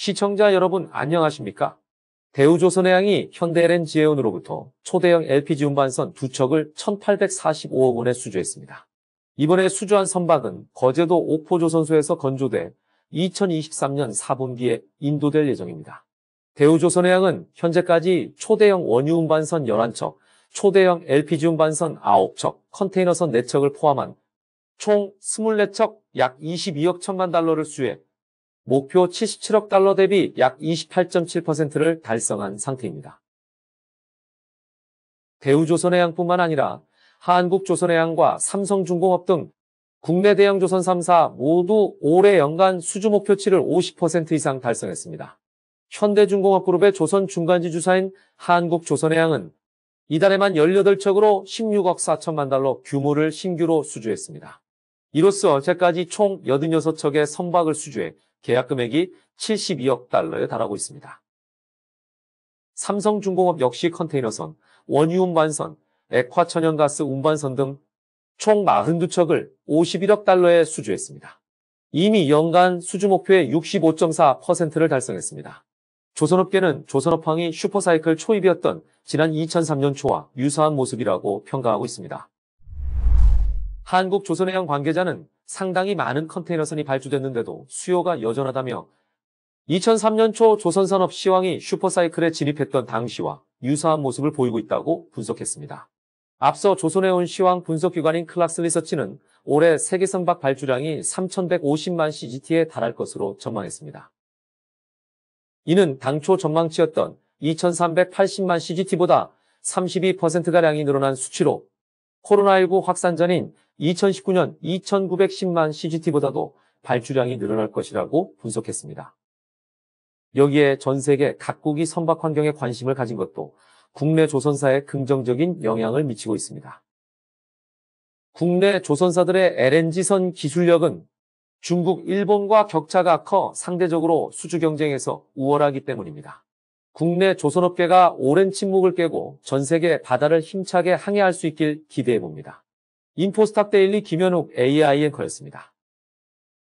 시청자 여러분 안녕하십니까? 대우조선해양이 현대LN g 해운으로부터 초대형 LPG 운반선 두 척을 1845억 원에 수주했습니다. 이번에 수주한 선박은 거제도 옥포조선소에서 건조돼 2023년 4분기에 인도될 예정입니다. 대우조선해양은 현재까지 초대형 원유 운반선 11척, 초대형 LPG 운반선 9척, 컨테이너선 4척을 포함한 총 24척 약 22억 천만 달러를 수해 목표 77억 달러 대비 약 28.7%를 달성한 상태입니다. 대우조선해양뿐만 아니라 한국조선해양과 삼성중공업 등 국내 대형조선 3사 모두 올해 연간 수주 목표치를 50% 이상 달성했습니다. 현대중공업그룹의 조선 중간지 주사인 한국조선해양은 이달에만 18척으로 16억 4천만 달러 규모를 신규로 수주했습니다. 이로써 어제까지 총 86척의 선박을 수주해 계약 금액이 72억 달러에 달하고 있습니다. 삼성중공업 역시 컨테이너선, 원유 운반선, 액화천연가스 운반선 등 총 42척을 51억 달러에 수주했습니다. 이미 연간 수주 목표의 65.4%를 달성했습니다. 조선업계는 조선업황이 슈퍼사이클 초입이었던 지난 2003년 초와 유사한 모습이라고 평가하고 있습니다. 한국조선해양 관계자는 상당히 많은 컨테이너선이 발주됐는데도 수요가 여전하다며 2003년 초 조선산업 시황이 슈퍼사이클에 진입했던 당시와 유사한 모습을 보이고 있다고 분석했습니다. 앞서 조선에 온 시황 분석기관인 클락스 리서치는 올해 세계선박 발주량이 3,150만 CGT에 달할 것으로 전망했습니다. 이는 당초 전망치였던 2,380만 CGT보다 32%가량이 늘어난 수치로 코로나19 확산 전인 2019년 2,910만 CGT보다도 발주량이 늘어날 것이라고 분석했습니다. 여기에 전 세계 각국이 선박 환경에 관심을 가진 것도 국내 조선사에 긍정적인 영향을 미치고 있습니다. 국내 조선사들의 LNG선 기술력은 중국, 일본과 격차가 커 상대적으로 수주 경쟁에서 우월하기 때문입니다. 국내 조선업계가 오랜 침묵을 깨고 전 세계 바다를 힘차게 항해할 수 있길 기대해봅니다. 인포스탁 데일리 김현욱 AI앵커였습니다.